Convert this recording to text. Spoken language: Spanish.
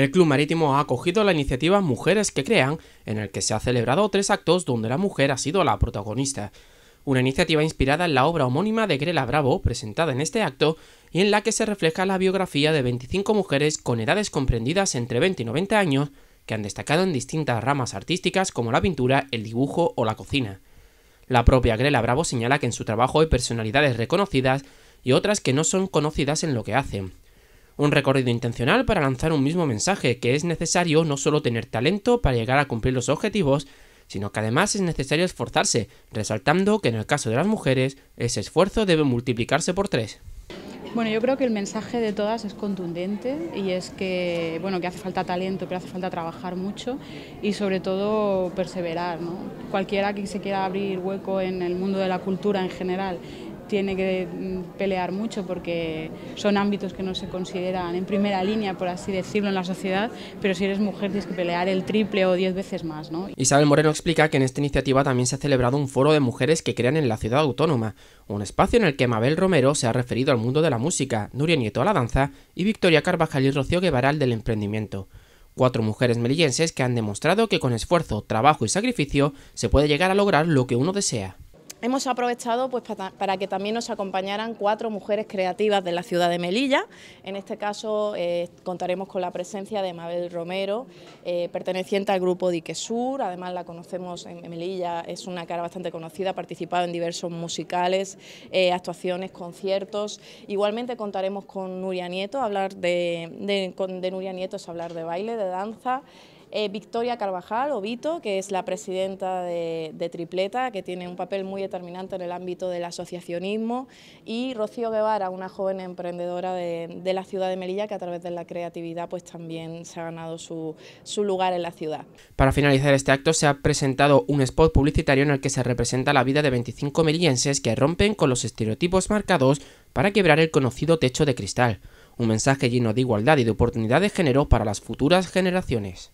El Club Marítimo ha acogido la iniciativa Mujeres que Crean, en el que se ha celebrado tres actos donde la mujer ha sido la protagonista. Una iniciativa inspirada en la obra homónima de Grela Bravo, presentada en este acto, y en la que se refleja la biografía de 25 mujeres con edades comprendidas entre 20 y 90 años, que han destacado en distintas ramas artísticas como la pintura, el dibujo o la cocina. La propia Grela Bravo señala que en su trabajo hay personalidades reconocidas y otras que no son conocidas en lo que hacen un recorrido intencional para lanzar un mismo mensaje, que es necesario no solo tener talento para llegar a cumplir los objetivos, sino que además es necesario esforzarse, resaltando que en el caso de las mujeres ese esfuerzo debe multiplicarse por tres. Bueno, yo creo que el mensaje de todas es contundente y es que, bueno, que hace falta talento, pero hace falta trabajar mucho y sobre todo perseverar. ¿no? Cualquiera que se quiera abrir hueco en el mundo de la cultura en general tiene que mm, pelear mucho porque son ámbitos que no se consideran en primera línea, por así decirlo, en la sociedad, pero si eres mujer tienes que pelear el triple o diez veces más. ¿no? Isabel Moreno explica que en esta iniciativa también se ha celebrado un foro de mujeres que crean en la ciudad autónoma, un espacio en el que Mabel Romero se ha referido al mundo de la música, Nuria Nieto a la danza y Victoria Carvajal y Rocío Guevaral del emprendimiento cuatro mujeres melillenses que han demostrado que con esfuerzo, trabajo y sacrificio se puede llegar a lograr lo que uno desea. Hemos aprovechado pues, para que también nos acompañaran cuatro mujeres creativas de la ciudad de Melilla. En este caso eh, contaremos con la presencia de Mabel Romero, eh, perteneciente al grupo Dique Sur. Además la conocemos en Melilla, es una cara bastante conocida, ha participado en diversos musicales, eh, actuaciones, conciertos. Igualmente contaremos con Nuria Nieto, hablar de Nuria Nieto es hablar de baile, de danza. Eh, Victoria Carvajal, Obito, que es la presidenta de, Tripleta, que tiene un papel muy determinante en el ámbito del asociacionismo, y Rocío Guevara, una joven emprendedora de, la ciudad de Melilla, que a través de la creatividad pues también se ha ganado su, su lugar en la ciudad. Para finalizar este acto se ha presentado un spot publicitario en el que se representa la vida de 25 melillenses que rompen con los estereotipos marcados para quebrar el conocido techo de cristal, un mensaje lleno de igualdad y de oportunidades de género para las futuras generaciones.